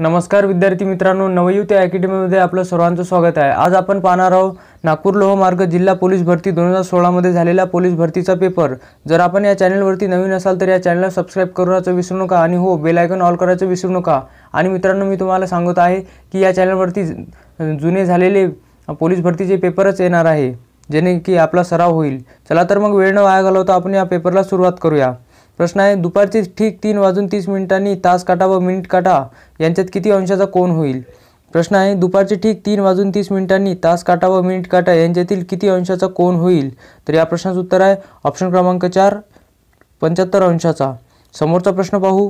नमस्कार विद्यार्थी मित्रांनो नवयुवती अकॅडमीमध्ये आपलं सर्वांचं स्वागत आहे आज आपण पाहणार आहोत नागपूर लोहमार्ग जिल्हा पोलीस भरती दोन हजार सोळामध्ये झालेला पोलीस भरतीचा पेपर जर आपण या चॅनलवरती नवीन असाल तर या चॅनलला सबस्क्राईब करायचं विसरू नका आणि हो बेलायकन ऑल करायचं विसरू नका आणि मित्रांनो मी तुम्हाला सांगत आहे की या चॅनलवरती जुने झालेले पोलीस भरतीचे पेपरच येणार आहे जेणे की आपला सराव होईल चला तर मग वेळ न वाया घालवता आपण या पेपरला सुरुवात करूया प्रश्न आहे दुपारचे ठीक तीन वाजून तीस मिनिटांनी तास काटा व मिनिट काटा यांच्यात किती अंशाचा कोण होईल प्रश्न आहे दुपारचे ठीक तीन वाजून तीस मिनिटांनी तास काटा व मिनिट काटा यांच्यातील किती अंशाचा कोण होईल तर या प्रश्नाचं उत्तर आहे ऑप्शन क्रमांक चार पंच्याहत्तर अंशाचा समोरचा प्रश्न पाहू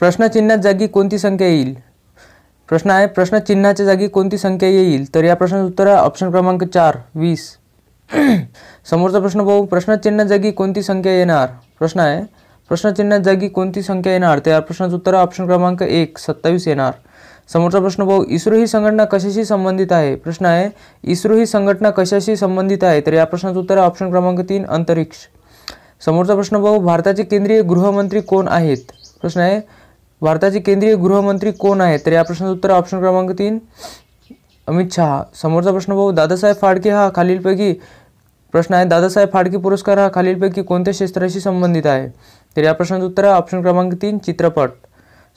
प्रश्नचिन्हात जागी कोणती संख्या येईल प्रश्न आहे प्रश्नचिन्हाच्या जागी कोणती संख्या येईल तर या प्रश्नाचं उत्तर आहे ऑप्शन क्रमांक चार वीस समोरचा प्रश्न पाहू प्रश्नचिन्हात जागी कोणती संख्या येणार प्रश्न आहे प्रश्नचिन्हात जागी कोणती संख्या येणार त्या प्रश्नाचं उत्तर ऑप्शन क्रमांक एक सत्तावीस येणार समोरचा प्रश्न भाऊ इस्रो ही संघटना कशाशी संबंधित आहे प्रश्न आहे इस्रो ही संघटना कशाशी संबंधित आहे तर या प्रश्नाचं उत्तर ऑप्शन क्रमांक तीन अंतरिक्ष समोरचा प्रश्न भाऊ भारताचे केंद्रीय गृहमंत्री कोण आहेत प्रश्न आहे भारताचे केंद्रीय गृहमंत्री कोण आहेत तर या प्रश्नाचं उत्तर ऑप्शन क्रमांक तीन अमित शहा समोरचा प्रश्न भाऊ दादासाहेब फाळके हा खालीलपैकी प्रश्न आहे दादासाहेब फाडके पुरस्कार हा खालीलपैकी कोणत्या क्षेत्राशी संबंधित आहे तर या प्रश्नाचं उत्तर आहे ऑप्शन क्रमांक तीन चित्रपट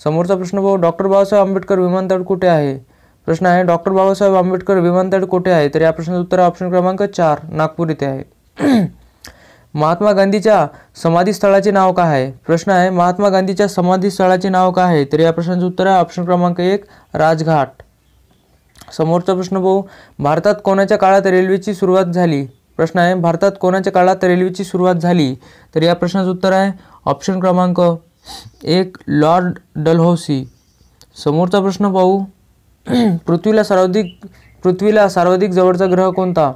समोरचा प्रश्न भाऊ डॉक्टर बाबासाहेब आंबेडकर विमानतळ कुठे आहे प्रश्न आहे डॉक्टर बाबासाहेब आंबेडकर विमानतळ कुठे आहे तर या प्रश्नाचं उत्तर ऑप्शन क्रमांक चार नागपूर इथे आहे महात्मा गांधीच्या समाधीस्थळाचे नाव काय आहे प्रश्न आहे महात्मा गांधीच्या समाधीस्थळाचे नाव काय आहे तर या प्रश्नाचं उत्तर आहे ऑप्शन क्रमांक एक राजघाट समोरचा प्रश्न भाऊ भारतात कोणाच्या काळात रेल्वेची सुरुवात झाली प्रश्न आहे भारतात कोणाच्या काळात रेल्वेची सुरुवात झाली तर या प्रश्नाचं उत्तर आहे ऑप्शन क्रमांक एक लॉर्ड डलहौसी समोरचा प्रश्न पाहू पृथ्वीला सर्वाधिक पृथ्वीला सर्वाधिक जवळचा ग्रह कोणता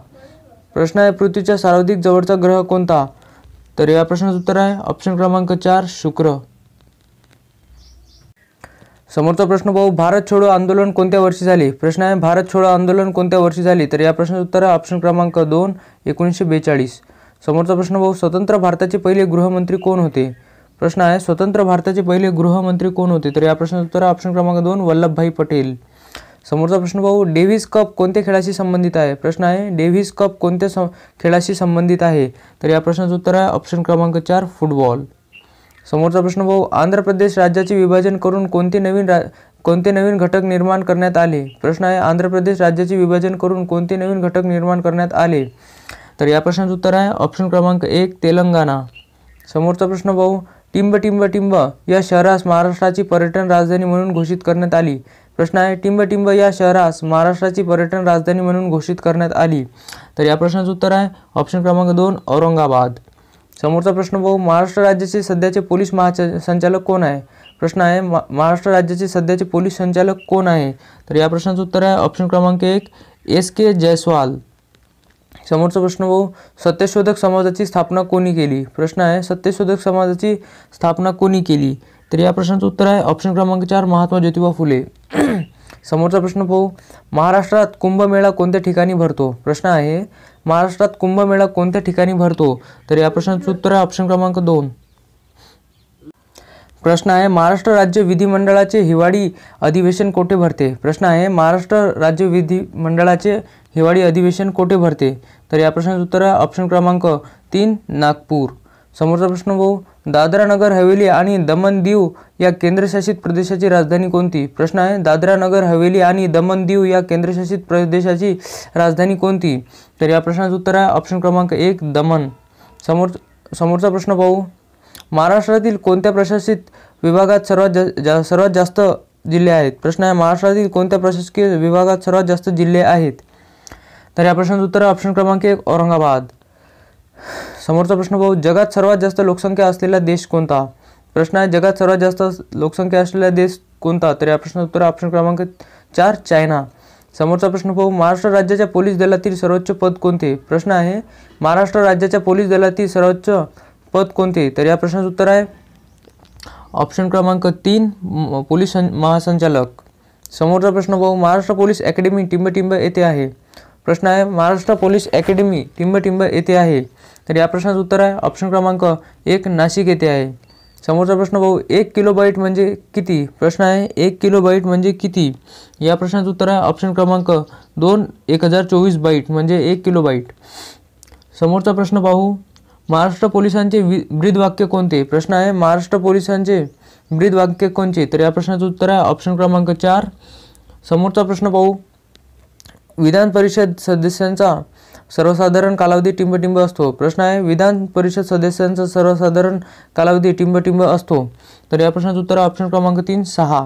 प्रश्न आहे पृथ्वीच्या सर्वाधिक जवळचा ग्रह कोणता तर या प्रश्नाचं उत्तर आहे ऑप्शन क्रमांक चार शुक्र समोरचा प्रश्न पाहू भारत छोडो आंदोलन कोणत्या वर्षी झाले प्रश्न आहे भारत छोडो आंदोलन कोणत्या वर्षी झाले तर या प्रश्नाचं उत्तर आहे ऑप्शन क्रमांक दोन एकोणीसशे बेचाळीस समोरचा प्रश्न पाहू स्वतंत्र भारताचे पहिले गृहमंत्री कोण होते प्रश्न आहे स्वतंत्र भारताचे पहिले गृहमंत्री कोण होते तर या प्रश्नाचं उत्तर ऑप्शन क्रमांक दोन वल्लभभाई पटेल समोरचा प्रश्न पाहू डेव्हिस कप कोणत्या खेळाशी संबंधित आहे प्रश्न आहे डेव्हिस कप कोणत्या खेळाशी संबंधित आहे तर या प्रश्नाचं उत्तर आहे ऑप्शन क्रमांक चार फुटबॉल समोरचा प्रश्न भाऊ आंध्र प्रदेश राज्याचे विभाजन करून कोणते नवीन रा कोणते नवीन घटक निर्माण करण्यात आले प्रश्न आहे आंध्र प्रदेश राज्याचे विभाजन करून कोणते नवीन घटक निर्माण करण्यात आले तर या प्रश्नाचं उत्तर आहे ऑप्शन क्रमांक एक तेलंगणा समोरचा प्रश्न भाऊ टिंब टिंब टिंब या शहरास महाराष्ट्राची पर्यटन राजधानी म्हणून घोषित करण्यात आली प्रश्न आहे टिंब टिंब या शहरास महाराष्ट्राची पर्यटन राजधानी म्हणून घोषित करण्यात आली तर या प्रश्नाचं उत्तर आहे ऑप्शन क्रमांक दोन औरंगाबाद समोरचा प्रश्न भाऊ महाराष्ट्र राज्याचे सध्याचे पोलीस महा संचालक कोण आहे प्रश्न आहे महाराष्ट्र राज्याचे सध्याचे पोलीस संचालक कोण आहे तर या प्रश्नाचं उत्तर आहे ऑप्शन क्रमांक एक एस के जयस्वाल समोरचा प्रश्न भाऊ सत्यशोधक समाजाची स्थापना कोणी केली प्रश्न आहे सत्यशोधक समाजाची स्थापना कोणी केली तर या प्रश्नाचं उत्तर आहे ऑप्शन क्रमांक चार महात्मा ज्योतिबा फुले समोरचा प्रश्न पाहू महाराष्ट्रात कुंभमेळा कोणत्या ठिकाणी भरतो प्रश्न आहे महाराष्ट्रात कुंभमेळा कोणत्या ठिकाणी भरतो तर या प्रश्नाचं उत्तर आहे ऑप्शन क्रमांक दोन प्रश्न आहे महाराष्ट्र राज्य विधिमंडळाचे हिवाळी अधिवेशन कोठे भरते प्रश्न आहे महाराष्ट्र राज्य विधिमंडळाचे हिवाळी अधिवेशन कोठे भरते तर या प्रश्नाचं उत्तर आहे ऑप्शन क्रमांक तीन नागपूर समोरचा प्रश्न भाऊ दादरा नगर हवेली आणि दमन दीव या केंद्रशासित प्रदेशाची राजधानी कोणती प्रश्न आहे दादरा नगर हवेली आणि दमन दीव या केंद्रशासित प्रदेशाची राजधानी कोणती तर या प्रश्नाचं उत्तर आहे ऑप्शन क्रमांक एक दमन समोर समोरचा प्रश्न पाहू महाराष्ट्रातील कोणत्या प्रशासित विभागात सर्वात जा, जा सर्वात जास्त जिल्हे आहेत प्रश्न आहे महाराष्ट्रातील कोणत्या प्रशासकीय विभागात सर्वात जास्त जिल्हे आहेत तर या प्रश्नाचं उत्तर आहे ऑप्शन क्रमांक एक औरंगाबाद समोरचा प्रश्न पाहू जगात सर्वात जास्त लोकसंख्या असलेला देश कोणता प्रश्न आहे जगात सर्वात जास्त लोकसंख्या असलेला देश कोणता तर या प्रश्नाचं उत्तर ऑप्शन क्रमांक चार चायना समोरचा प्रश्न पाहू महाराष्ट्र राज्याच्या पोलीस दलातील सर्वोच्च पद कोणते प्रश्न आहे महाराष्ट्र राज्याच्या पोलीस दलातील सर्वोच्च पद कोणते तर या प्रश्नाचं उत्तर आहे ऑप्शन क्रमांक तीन पोलीस महासंचालक समोरचा प्रश्न पाहू महाराष्ट्र पोलीस अकॅडमी टिंबटिंब येथे आहे प्रश्न आहे महाराष्ट्र पोलीस अकॅडमी टिंबटिंब येथे आहे तर या प्रश्नाचं उत्तर आहे ऑप्शन क्रमांक एक नाशिक येथे आहे समोरचा प्रश्न भाऊ एक किलो बाईट म्हणजे किती प्रश्न आहे एक किलो बाईट म्हणजे किती या प्रश्नाचं उत्तर आहे ऑप्शन क्रमांक दोन एक हजार चोवीस बाईट म्हणजे एक किलो बाईट समोरचा प्रश्न पाहू महाराष्ट्र पोलिसांचे वि ब्रीद वाक्य कोणते प्रश्न आहे महाराष्ट्र पोलिसांचे ब्रीद वाक्य कोणते तर या प्रश्नाचं उत्तर आहे ऑप्शन क्रमांक चार समोरचा प्रश्न पाहू विधान परिषद सदस्यांचा सर्वसाधारण कालावधी टिंबटिंब असतो प्रश्न आहे विधान परिषद सदस्यांचा सर्वसाधारण कालावधी टिंबटिंब असतो तर या प्रश्नाचं उत्तर ऑप्शन क्रमांक तीन सहा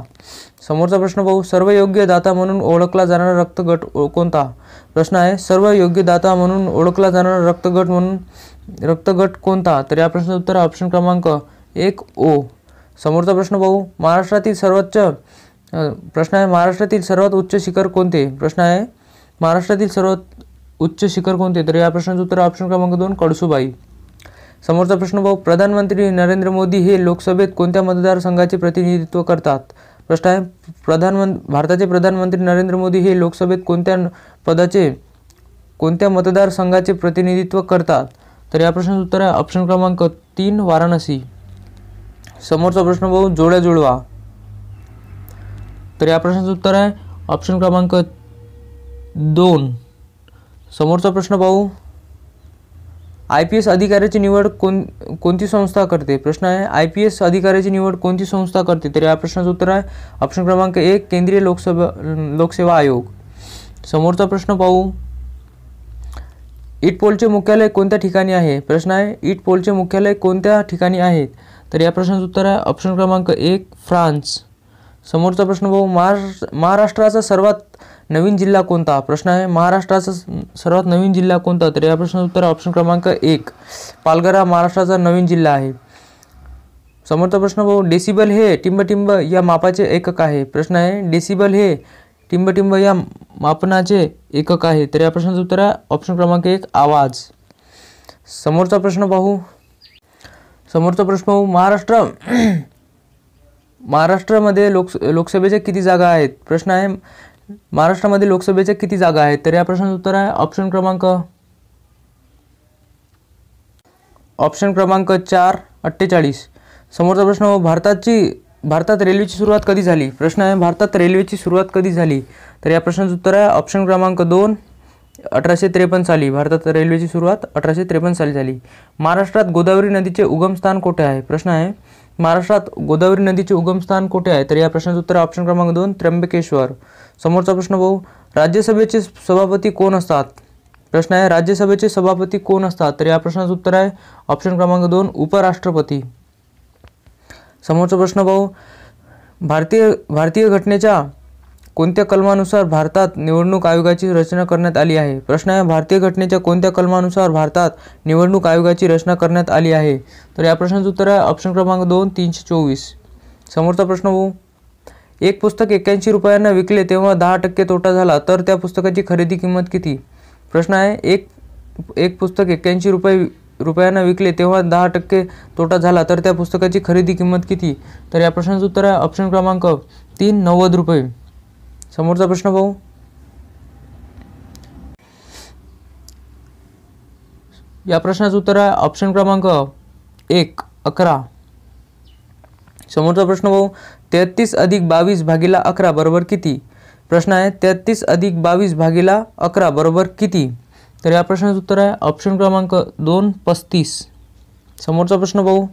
समोरचा प्रश्न पाहू सर्व योग्य दाता म्हणून ओळखला जाणारा रक्तगट कोणता प्रश्न आहे सर्व योग्य दाता म्हणून ओळखला जाणारा रक्तगट म्हणून रक्तगट कोणता तर या प्रश्नाचं उत्तर ऑप्शन क्रमांक एक ओ समोरचा प्रश्न पाहू महाराष्ट्रातील सर्वोच्च प्रश्न आहे महाराष्ट्रातील सर्वात उच्च शिखर कोणते प्रश्न आहे महाराष्ट्रातील सर्वात उच्च शिखर कोणते तर या प्रश्नाचं उत्तर ऑप्शन क्रमांक दोन कडसुबाई समोरचा प्रश्न भाऊ प्रधानमंत्री नरेंद्र मोदी हे लोकसभेत कोणत्या मतदारसंघाचे प्रतिनिधित्व करतात प्रश्न आहे प्रधानमंत्री भारताचे प्रधानमंत्री नरेंद्र मोदी हे लोकसभेत कोणत्या पदाचे कोणत्या मतदारसंघाचे प्रतिनिधित्व करतात तर या प्रश्नाचं उत्तर आहे ऑप्शन क्रमांक तीन वाराणसी समोरचा प्रश्न भाऊ जोड्या जुळवा तर या प्रश्नाचं उत्तर आहे ऑप्शन क्रमांक दोन समोरचा प्रश्न पाहू आय पी एस अधिकाऱ्याची निवड कोण कोणती संस्था करते प्रश्न आहे आय पी एस अधिकाऱ्याची निवड कोणती संस्था करते तर या प्रश्नाचं उत्तर आहे ऑप्शन क्रमांक एक केंद्रीय लोकसभा लोकसेवा आयोग समोरचा प्रश्न पाहू इट पोलचे मुख्यालय कोणत्या ठिकाणी आहे प्रश्न आहे इट पोलचे मुख्यालय कोणत्या ठिकाणी आहे तर या प्रश्नाचं उत्तर आहे ऑप्शन क्रमांक एक फ्रान्स समोरचा प्रश्न पाहू महाराष्ट्र महाराष्ट्राचा सर्वात नवीन जिल्हा कोणता प्रश्न आहे महाराष्ट्राचा सर्वात नवीन जिल्हा कोणता तर या प्रश्नाचं उत्तर ऑप्शन क्रमांक एक पालघर हा महाराष्ट्राचा नवीन जिल्हा आहे समोरचा प्रश्न भाऊ डेसिबल हे टिंबटिंब या मापाचे एकक आहे प्रश्न आहे डेसिबल हे टिंबटिंब या मापनाचे एकक आहे तर या प्रश्नाचं उत्तर आहे ऑप्शन क्रमांक एक आवाज समोरचा प्रश्न पाहू समोरचा प्रश्न पाहू महाराष्ट्र महाराष्ट्रामध्ये लोक लोकसभेच्या किती जागा आहेत प्रश्न आहे महाराष्ट्रामध्ये लोकसभेच्या किती जागा आहेत तर या प्रश्नाचं उत्तर आहे ऑप्शन क्रमांक ऑप्शन क्रमांक चार अठ्ठेचाळीस समोरचा प्रश्न भारताची भारतात रेल्वेची सुरुवात कधी झाली प्रश्न आहे भारतात रेल्वेची सुरुवात कधी झाली तर या प्रश्नाचं उत्तर आहे ऑप्शन क्रमांक दोन अठराशे त्रेपन्न साली भारतात रेल्वेची सुरुवात अठराशे त्रेपन्न साली झाली महाराष्ट्रात गोदावरी नदीचे उगमस्थान कुठे आहे प्रश्न आहे महाराष्ट्रात गोदावरी नदीचे उगमस्थान कुठे आहे तर या प्रश्नाचं उत्तर ऑप्शन क्रमांक दोन त्र्यंबकेश्वर समोरचा प्रश्न भाऊ राज्यसभेचे सभापती कोण असतात प्रश्न आहे राज्यसभेचे सभापती कोण असतात तर या प्रश्नाचं उत्तर आहे ऑप्शन क्रमांक दोन उपराष्ट्रपती समोरचा प्रश्न भाऊ भारतीय भारतीय घटनेच्या कोणत्या कलमानुसार भारतात निवडणूक आयोगाची रचना करण्यात आली आहे प्रश्न आहे भारतीय घटनेच्या कोणत्या कलमानुसार भारतात निवडणूक आयोगाची रचना करण्यात आली आहे तर या प्रश्नाचं उत्तर आहे ऑप्शन क्रमांक दोन तीनशे चोवीस समोरचा प्रश्न होऊ एक पुस्तक एक्क्याऐंशी रुपयांना विकले तेव्हा दहा टक्के तोटा झाला तर त्या पुस्तकाची खरेदी किंमत किती प्रश्न आहे एक एक पुस्तक एक्क्याऐंशी रुपये रुपयांना विकले तेव्हा दहा टक्के तोटा झाला तर त्या पुस्तकाची खरेदी किंमत किती तर या प्रश्नाचं उत्तर आहे ऑप्शन क्रमांक तीन नव्वद रुपये समोरचा प्रश्न पाहू या प्रश्नाचं उत्तर आहे ऑप्शन क्रमांक एक अकरा समोरचा प्रश्न पाहू तेहतीस अधिक बावीस भागीला अकरा बरोबर किती प्रश्न आहे तेहतीस अधिक बावीस भागीला अकरा बरोबर किती तर या प्रश्नाचं उत्तर आहे ऑप्शन क्रमांक दोन पस्तीस समोरचा प्रश्न पाहू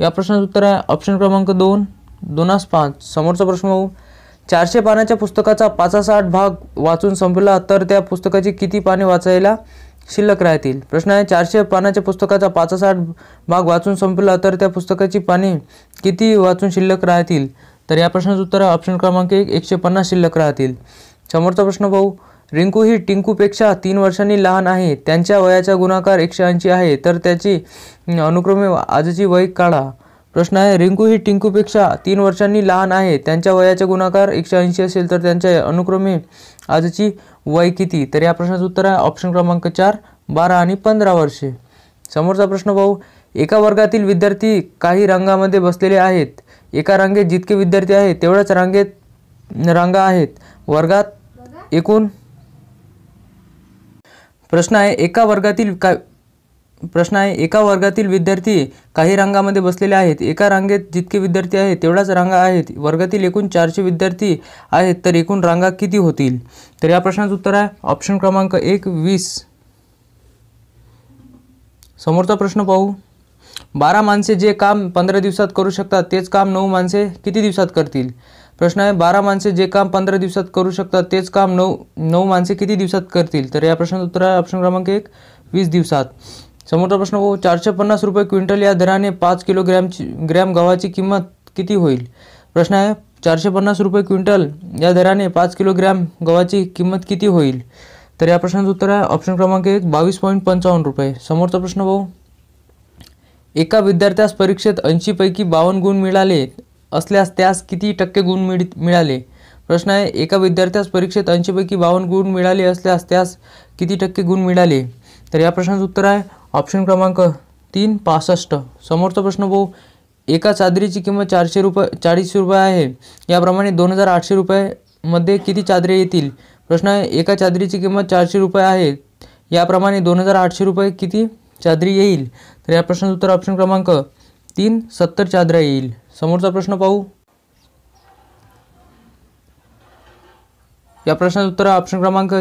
या प्रश्नाचं उत्तर आहे ऑप्शन क्रमांक दोन दोनास पाच समोरचा प्रश्न होऊ चारशे पानाच्या पुस्तकाचा साठ भाग वाचून संपला तर त्या पुस्तकाची किती पाने वाचायला शिल्लक राहतील प्रश्न आहे चारशे पानाच्या पुस्तकाचा साठ भाग वाचून संपला तर त्या पुस्तकाची पाने किती वाचून शिल्लक राहतील तर या प्रश्नाचं उत्तर आहे ऑप्शन क्रमांक एक एकशे पन्नास शिल्लक राहतील समोरचा प्रश्न पाहू रिंकू ही टिंकूपेक्षा तीन वर्षांनी लहान आहे त्यांच्या वयाचा गुणाकार एकशे ऐंशी आहे तर त्याची अनुक्रमे आजची वय काढा प्रश्न आहे रिंकू ही टिंकूपेक्षा तीन वर्षांनी लहान आहे त्यांच्या वयाचा गुणाकार एकशे ऐंशी असेल तर त्यांच्या अनुक्रमे आजची वय किती तर या प्रश्नाचं उत्तर आहे ऑप्शन क्रमांक चार बारा आणि पंधरा वर्षे समोरचा प्रश्न पाहू एका वर्गातील विद्यार्थी काही रांगामध्ये बसलेले आहेत एका रांगेत जितके विद्यार्थी आहेत तेवढ्याच रांगेत रांगा आहेत वर्गात एकूण प्रश्न आहे एका वर्गातील का प्रश्न आहे एका वर्गातील विद्यार्थी काही रांगामध्ये बसलेले आहेत एका रांगेत जितके विद्यार्थी आहेत तेवढाच रांगा आहेत वर्गातील एकूण चारशे विद्यार्थी आहेत तर एकूण रांगा किती होतील तर या प्रश्नाचं उत्तर आहे ऑप्शन क्रमांक एक वीस समोरचा प्रश्न पाहू बारा माणसे जे काम पंधरा दिवसात करू शकतात तेच काम नऊ माणसे किती दिवसात करतील प्रश्न आहे बारा माणसे जे काम पंधरा दिवसात करू शकतात तेच काम नऊ नऊ माणसे किती दिवसात करतील तर या प्रश्नाचं उत्तर आहे ऑप्शन क्रमांक एक वीस दिवसात समोरचा प्रश्न हो चारशे पन्नास रुपये क्विंटल या दराने पाच किलोग्रॅमची ग्रॅम गव्हाची किंमत किती होईल प्रश्न आहे चारशे पन्नास रुपये क्विंटल या दराने पाच किलोग्रॅम गव्हाची किंमत किती होईल तर या प्रश्नाचं उत्तर आहे ऑप्शन क्रमांक एक बावीस पॉईंट पंचावन्न रुपये समोरचा प्रश्न भाऊ एका विद्यार्थ्यास परीक्षेत ऐंशीपैकी बावन्न गुण मिळाले असल्यास त्यास किती टक्के गुण मिळ मिळाले प्रश्न आहे एका विद्यार्थ्यास परीक्षेत ऐंशीपैकी बावन्न गुण मिळाले असल्यास त्यास किती टक्के गुण मिळाले तर या प्रश्नाचं उत्तर आहे ऑप्शन क्रमांक तीन पासष्ट समोरचा प्रश्न भाऊ एका चादरीची किंमत चारशे रुपये चाळीसशे रुपये आहे याप्रमाणे दोन हजार आठशे रुपयेमध्ये किती चादरे येतील प्रश्न आहे एका चादरीची किंमत चारशे रुपये आहे याप्रमाणे दोन हजार आठशे रुपये किती चादरी येईल तर या प्रश्नाचं उत्तर ऑप्शन क्रमांक तीन सत्तर चादरा येईल समोरचा प्रश्न पाहू या प्रश्नाचं उत्तर आहे ऑप्शन क्रमांक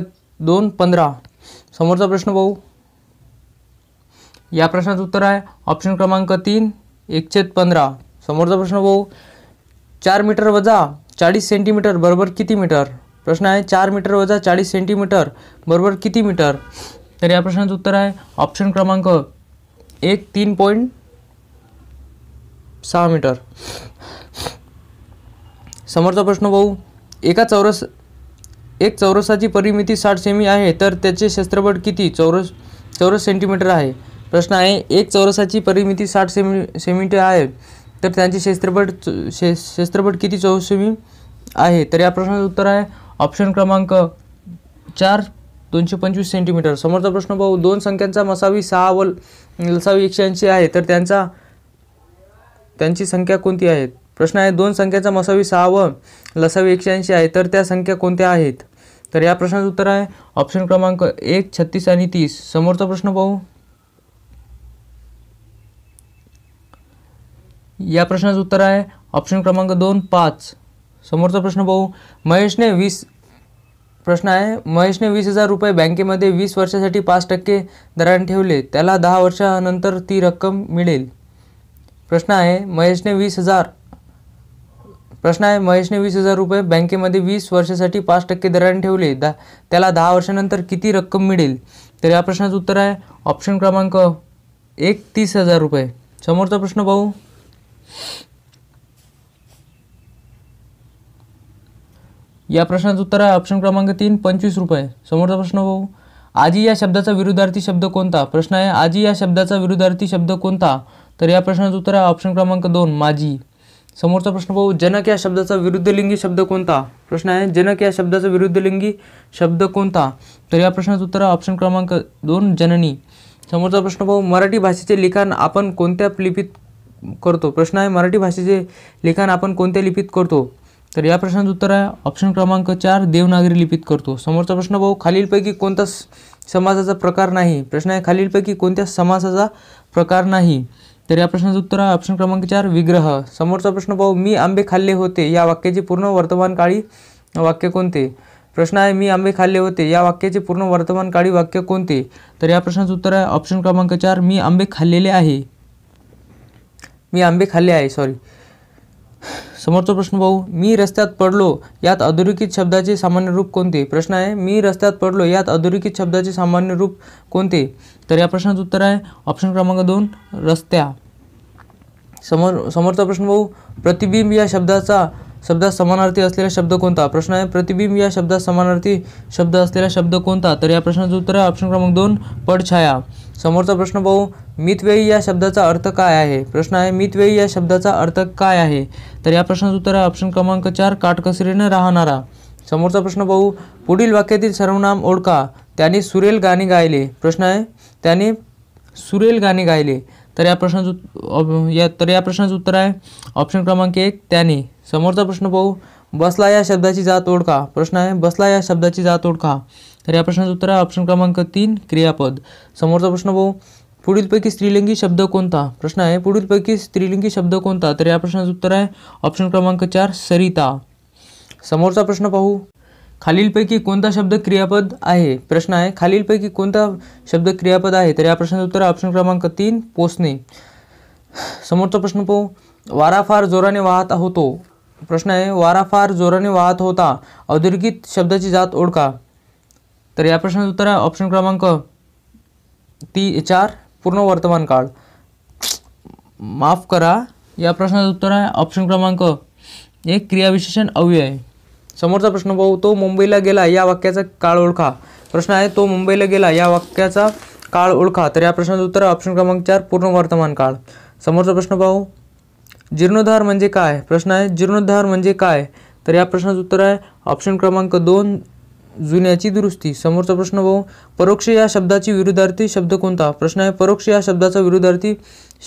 दोन पंधरा समोरचा प्रश्न पाहू या प्रश्नाचं उत्तर आहे ऑप्शन क्रमांक तीन एकशेत पंधरा समोरचा प्रश्न पाहू चार मीटर वजा चाळीस सेंटीमीटर बरोबर किती मीटर प्रश्न आहे चार मीटर वजा चाळीस सेंटीमीटर बरोबर किती मीटर तर या प्रश्नाचं उत्तर आहे ऑप्शन क्रमांक एक तीन पॉईंट सहा मीटर समोरचा प्रश्न भाऊ एका चौरस एक चौरसाची परिमिती साठ सेमी आहे तर त्याचे क्षेत्रफळ किती चौरस चौरस सेंटीमीटर आहे प्रश्न आहे एक चौरसाची परिमिती साठ सेमी सेमीटर आहे तर त्यांचे क्षेत्रफळ शे क्षेत्रफळ किती चौरस सेमी आहे तर या प्रश्नाचं उत्तर आहे ऑप्शन क्रमांक चार दोनशे पंचवीस सेंटीमीटर समोरचा प्रश्न भाऊ दोन संख्यांचा मसावी सहा व लसावी एकशे ऐंशी आहे तर त्यांचा त्यांची संख्या कोणती आहेत प्रश्न आहे दोन संख्याचा मसावी सहा व लसावी एकशे ऐंशी आहे तर त्या संख्या कोणत्या आहेत तर या प्रश्नाचं उत्तर आहे ऑप्शन क्रमांक एक छत्तीस आणि तीस समोरचा प्रश्न पाहू या प्रश्नाचं उत्तर आहे ऑप्शन क्रमांक दोन पाच समोरचा प्रश्न पाहू महेशने वीस प्रश्न आहे महेशने वीस हजार रुपये बँकेमध्ये वीस वर्षासाठी पाच टक्के दराने ठेवले त्याला दहा वर्षानंतर ती रक्कम मिळेल प्रश्न आहे महेशने वीस हजार प्रश्न आहे महेशने वीस हजार रुपये बँकेमध्ये वीस वर्षासाठी पाच टक्के दराने ठेवले दा त्याला दहा वर्षानंतर किती रक्कम मिळेल तर या प्रश्नाचं उत्तर आहे ऑप्शन क्रमांक एक तीस हजार रुपये समोरचा प्रश्न पाहू या प्रश्नाचं उत्तर आहे ऑप्शन क्रमांक तीन पंचवीस रुपये समोरचा प्रश्न पाहू आजी या शब्दाचा विरुद्धार्थी शब्द कोणता प्रश्न आहे आजी या शब्दाचा विरुद्धार्थी शब्द कोणता तर या प्रश्नाचं उत्तर आहे ऑप्शन क्रमांक दोन माझी समोरचा प्रश्न पाहू जनक या शब्दाचा विरुद्ध लिंगी शब्द कोणता प्रश्न आहे जनक या शब्दाचा विरुद्ध लिंगी शब्द कोणता तर या प्रश्नाचं उत्तर आहे ऑप्शन क्रमांक दोन जननी समोरचा प्रश्न पाहू मराठी भाषेचे लिखाण आपण कोणत्या लिपीत करतो प्रश्न आहे मराठी भाषेचे लिखाण आपण कोणत्या लिपीत करतो तर या प्रश्नाचं उत्तर आहे ऑप्शन क्रमांक चार देवनागरी लिपीत करतो समोरचा प्रश्न भाऊ खालीलपैकी कोणता समाजाचा प्रकार नाही प्रश्न आहे खालीलपैकी कोणत्या समाजाचा प्रकार नाही तर या प्रश्नाचं उत्तर आहे ऑप्शन क्रमांक चार विग्रह समोरचा प्रश्न पाहू मी आंबे खाल्ले होते या वाक्याचे पूर्ण वर्तमान काळी वाक्य कोणते प्रश्न आहे मी आंबे खाल्ले होते या वाक्याचे पूर्ण वर्तमान काळी वाक्य कोणते तर या प्रश्नाचं उत्तर आहे ऑप्शन क्रमांक चार मी आंबे खाल्लेले आहे मी आंबे खाल्ले आहे सॉरी समोरचा प्रश्न भाऊ मी रस्त्यात पडलो यात अधोरेखित शब्दाचे सामान्य रूप कोणते प्रश्न आहे मी रस्त्यात पडलो यात अधोरेखित शब्दाचे सामान्य रूप कोणते तर या प्रश्नाचं उत्तर आहे ऑप्शन क्रमांक दोन रस्त्या समोर समोरचा प्रश्न भाऊ प्रतिबिंब या शब्दाचा शब्दात समानार्थी असलेला शब्द कोणता प्रश्न आहे प्रतिबिंब या शब्दात समानार्थी शब्द असलेला शब्द कोणता तर या प्रश्नाचं उत्तर आहे ऑप्शन क्रमांक दोन पडछाया समोरचा प्रश्न पाहू मितवेई या शब्दाचा अर्थ काय आहे प्रश्न आहे मितवेई या शब्दाचा अर्थ काय आहे तर या प्रश्नाचं उत्तर आहे ऑप्शन क्रमांक चार काटकसरीनं राहणारा समोरचा प्रश्न पाहू पुढील वाक्यातील सर्वनाम ओळखा त्याने सुरेल गाणे गायले प्रश्न आहे त्याने सुरेल गाणे गायले तर या प्रश्नाचं या तर या प्रश्नाचं उत्तर आहे ऑप्शन क्रमांक एक त्याने समोरचा प्रश्न पाहू बसला या शब्दाची जात ओळखा प्रश्न आहे बसला या शब्दाची जात ओळखा तर या प्रश्नाचं उत्तर आहे ऑप्शन क्रमांक तीन क्रियापद समोरचा प्रश्न पाहू पुढीलपैकी स्त्रीलिंगी शब्द कोणता प्रश्न आहे पुढीलपैकी स्त्रीलिंगी शब्द कोणता तर या प्रश्नाचं उत्तर आहे ऑप्शन क्रमांक चार सरिता समोरचा प्रश्न पाहू खालीलपैकी कोणता शब्द क्रियापद आहे प्रश्न आहे खालीलपैकी कोणता शब्द क्रियापद आहे तर या प्रश्नाचं उत्तर ऑप्शन क्रमांक तीन पोचणे समोरचा प्रश्न पाहू वारा फार जोराने वाहत होतो प्रश्न आहे वारा फार जोराने वाहत होता औद्योगिक शब्दाची जात ओळखा तर या प्रश्नाचं उत्तर आहे ऑप्शन क्रमांक ती चार पूर्ण वर्तमान काळ माफ करा या प्रश्नाचं उत्तर आहे ऑप्शन क्रमांक एक क्रियाविशेषण अव्यय समोरचा प्रश्न पाहू तो मुंबईला गेला या वाक्याचा काळ ओळखा प्रश्न आहे तो मुंबईला गेला या वाक्याचा काळ ओळखा तर या प्रश्नाचं उत्तर आहे ऑप्शन क्रमांक चार पूर्ण वर्तमान काळ समोरचा प्रश्न पाहू जीर्णोद्धार म्हणजे काय प्रश्न आहे जीर्णोद्धार म्हणजे काय तर या प्रश्नाचं उत्तर आहे ऑप्शन क्रमांक दोन जुन्याची दुरुस्ती समोरचा प्रश्न भाऊ परोक्ष या शब्दाची विरुद्धार्थी शब्द कोणता प्रश्न आहे परोक्ष या शब्दाचा विरुद्धार्थी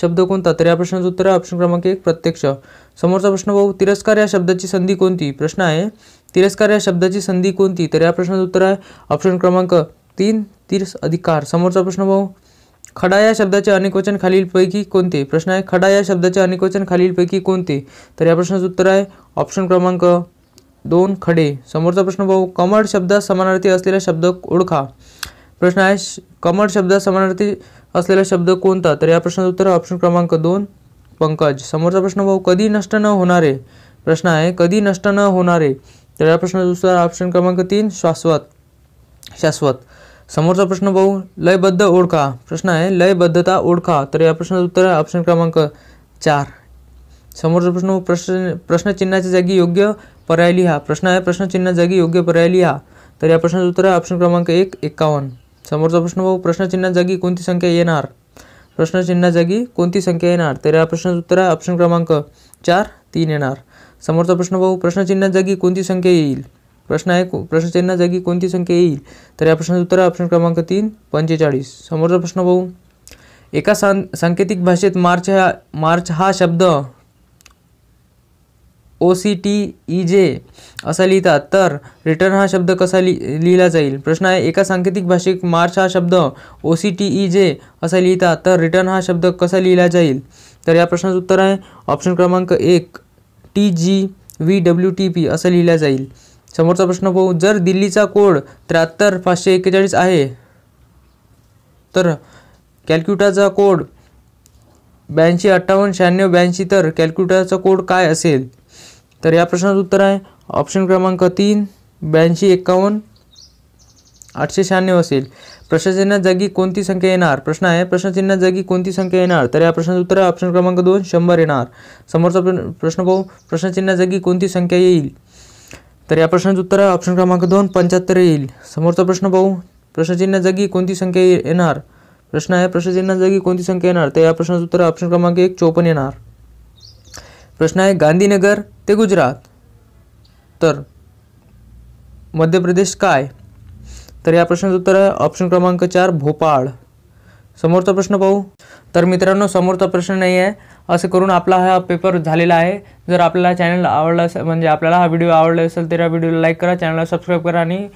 शब्द कोणता तर या प्रश्नाचं उत्तर आहे ऑप्शन क्रमांक एक प्रत्यक्ष समोरचा प्रश्न भाऊ तिरस्कार या शब्दाची संधी कोणती प्रश्न आहे तिरस्कार या शब्दाची संधी कोणती तर या प्रश्नाचं उत्तर आहे ऑप्शन क्रमांक तीन तिरस अधिकार समोरचा प्रश्न भाऊ खडा या शब्दाचे अनेकवचन खालीलपैकी कोणते प्रश्न आहे खडा या शब्दाचे अनेकवचन खालीलपैकी कोणते तर या प्रश्नाचं उत्तर आहे ऑप्शन क्रमांक दोन खडे समोरचा प्रश्न पाहू कमळ शब्दात समानार्थी असलेला शब्द ओळखा प्रश्न आहे कमळ शब्द समानार्थी असलेला शब्द कोणता तर या प्रश्नाचं उत्तर ऑप्शन क्रमांक दोन पंकज समोरचा प्रश्न पाहू कधी नष्ट न होणारे प्रश्न आहे कधी नष्ट न होणारे तर या प्रश्नाचं उत्तर ऑप्शन क्रमांक तीन शाश्वत शाश्वत समोरचा प्रश्न पाहू लयबद्ध ओळखा प्रश्न आहे लयबद्धता ओळखा तर या प्रश्नाचं उत्तर आहे ऑप्शन क्रमांक चार समोरचा प्रश्न प्रश्न प्रश्नचिन्हाच्या जागी योग्य पर्याय लिहा प्रश्न आहे प्रश्नचिन्ह जागी योग्य पर्याय लिहा तर या प्रश्नाचं उत्तर आहे ऑप्शन क्रमांक एक एकावन्न समोरचा प्रश्न भाऊ प्रश्नचिन्ह जागी कोणती संख्या येणार प्रश्नचिन्ह जागी कोणती संख्या येणार तर या प्रश्नाचं उत्तर आहे ऑप्शन क्रमांक चार तीन येणार समोरचा प्रश्न भाऊ प्रश्नचिन्ह जागी कोणती संख्या येईल प्रश्न आहे प्रश्नचिन्ह जागी कोणती संख्या येईल तर या प्रश्नाचं उत्तर आहे ऑप्शन क्रमांक तीन पंचेचाळीस समोरचा प्रश्न भाऊ एका सांकेतिक भाषेत मार्च हा मार्च हा शब्द ओ सी टी ई जे असा लिहितात तर रिटर्न हा शब्द कसा लि लिहिला जाईल प्रश्न आहे एका सांकेतिक भाषिक मार्च हा शब्द ओ सी टी ई जे असा लिहितात तर रिटर्न हा शब्द कसा लिहिला जाईल तर या प्रश्नाचं उत्तर आहे ऑप्शन क्रमांक एक T G V W T P असं लिहिला जाईल समोरचा प्रश्न पाहू जर दिल्लीचा कोड त्र्याहत्तर पाचशे एक्केचाळीस आहे तर कॅल्क्युटाचा कोड ब्याऐंशी अठ्ठावन्न शहाण्णव ब्याऐंशी तर कॅल्क्युटाचा कोड काय असेल तर या प्रश्नाचं उत्तर आहे ऑप्शन क्रमांक तीन ब्याऐंशी एक्कावन्न आठशे शहाण्णव असेल प्रश्नचिन्ह जागी कोणती संख्या येणार प्रश्न आहे प्रश्नचिन्ह जागी कोणती संख्या येणार तर या प्रश्नाचं उत्तर आहे ऑप्शन क्रमांक दोन शंभर येणार समोरचा प्रश्न पाहू प्रश्नचिन्ह जागी कोणती संख्या येईल तर या प्रश्नाचं उत्तर आहे ऑप्शन क्रमांक दोन पंच्याहत्तर येईल समोरचा प्रश्न पाहू प्रश्नचिन्ह जागी कोणती संख्या येणार प्रश्न आहे प्रश्नचिन्ह जागी कोणती संख्या येणार तर या प्रश्नाचं उत्तर ऑप्शन क्रमांक एक चौपन्न येणार प्रश्न आहे गांधीनगर ते गुजरात तर मध्य प्रदेश काय तर या प्रश्नाचं उत्तर आहे ऑप्शन क्रमांक चार भोपाळ समोरचा प्रश्न पाहू तर मित्रांनो समोरचा प्रश्न नाही आहे असं करून आपला हा पेपर झालेला आहे जर आपल्याला चॅनल आवडला असेल म्हणजे आपल्याला हा व्हिडिओ आवडला असेल तर या व्हिडिओला लाईक करा चॅनलला सबस्क्राईब करा आणि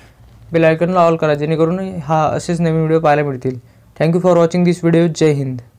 बेलायकनला ऑल करा जेणेकरून हा असेच नवीन व्हिडिओ पाहायला मिळतील thank you for watching this video जय हिंद